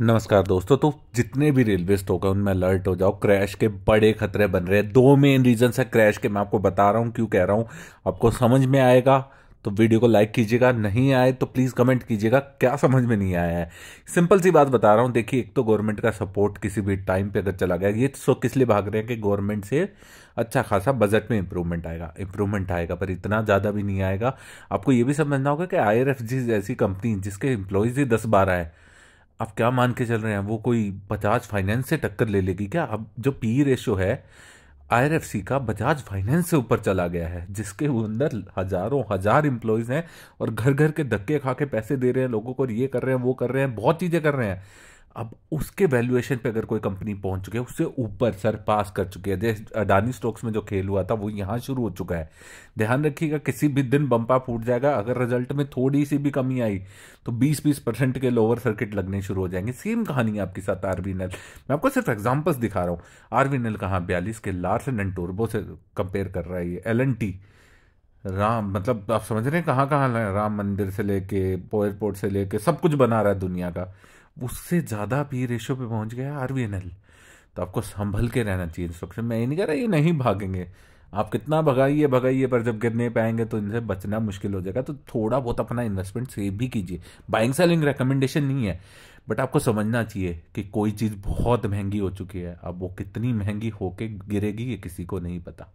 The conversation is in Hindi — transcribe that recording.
नमस्कार दोस्तों तो जितने भी रेलवे स्टॉक है उनमें अलर्ट हो जाओ क्रैश के बड़े खतरे बन रहे हैं दो मेन रीजन है क्रैश के मैं आपको बता रहा हूँ क्यों कह रहा हूँ आपको समझ में आएगा तो वीडियो को लाइक कीजिएगा नहीं आए तो प्लीज़ कमेंट कीजिएगा क्या समझ में नहीं आया है सिंपल सी बात बता रहा हूँ देखिए एक तो गवर्नमेंट का सपोर्ट किसी भी टाइम पे अगर चला गया ये सो किस लिए भाग रहे हैं कि गवर्नमेंट से अच्छा खासा बजट में इंप्रूवमेंट आएगा इंप्रूवमेंट आएगा पर इतना ज़्यादा भी नहीं आएगा आपको ये भी समझना होगा कि आई जैसी कंपनी जिसके इंप्लॉयज ही दस बारह है आप क्या मान के चल रहे हैं वो कोई बजाज फाइनेंस से टक्कर ले लेगी क्या अब जो पी रेशो e है आईआरएफसी का बजाज फाइनेंस से ऊपर चला गया है जिसके अंदर हजारों हजार इंप्लॉयज हैं और घर घर के धक्के खा के पैसे दे रहे हैं लोगों को ये कर रहे हैं वो कर रहे हैं बहुत चीज़ें कर रहे हैं अब उसके वैल्यूएशन पे अगर कोई कंपनी पहुंच चुकी है उससे ऊपर सर पास कर चुकी है जैसे अडानी स्टॉक्स में जो खेल हुआ था वो यहाँ शुरू हो चुका है ध्यान रखिएगा किसी भी दिन बम्पा फूट जाएगा अगर रिजल्ट में थोड़ी सी भी कमी आई तो 20-20 परसेंट के लोअर सर्किट लगने शुरू हो जाएंगे सेम कहानी है आपके साथ आरवी मैं आपको सिर्फ एग्जाम्पल्स दिखा रहा हूँ आरवी कहाँ बयालीस के लार्स एंड टोर्बो से कंपेयर कर रहा है ये एल राम मतलब आप समझ रहे हैं कहाँ कहाँ राम मंदिर से लेके एयरपोर्ट से लेके सब कुछ बना रहा है दुनिया का उससे ज़्यादा पी रेशो पे पहुंच गया आर तो आपको संभल के रहना चाहिए इंस्ट्रक्शन मैं ये नहीं कह रहा ये नहीं भागेंगे आप कितना भगाइए भगाइए पर जब गिरने पाएंगे तो इनसे बचना मुश्किल हो जाएगा तो थोड़ा बहुत अपना इन्वेस्टमेंट सेव भी कीजिए बाइंग सेलिंग रिकमेंडेशन नहीं है बट आपको समझना चाहिए कि कोई चीज़ बहुत महंगी हो चुकी है अब वो कितनी महंगी होके गिरेगी ये किसी को नहीं पता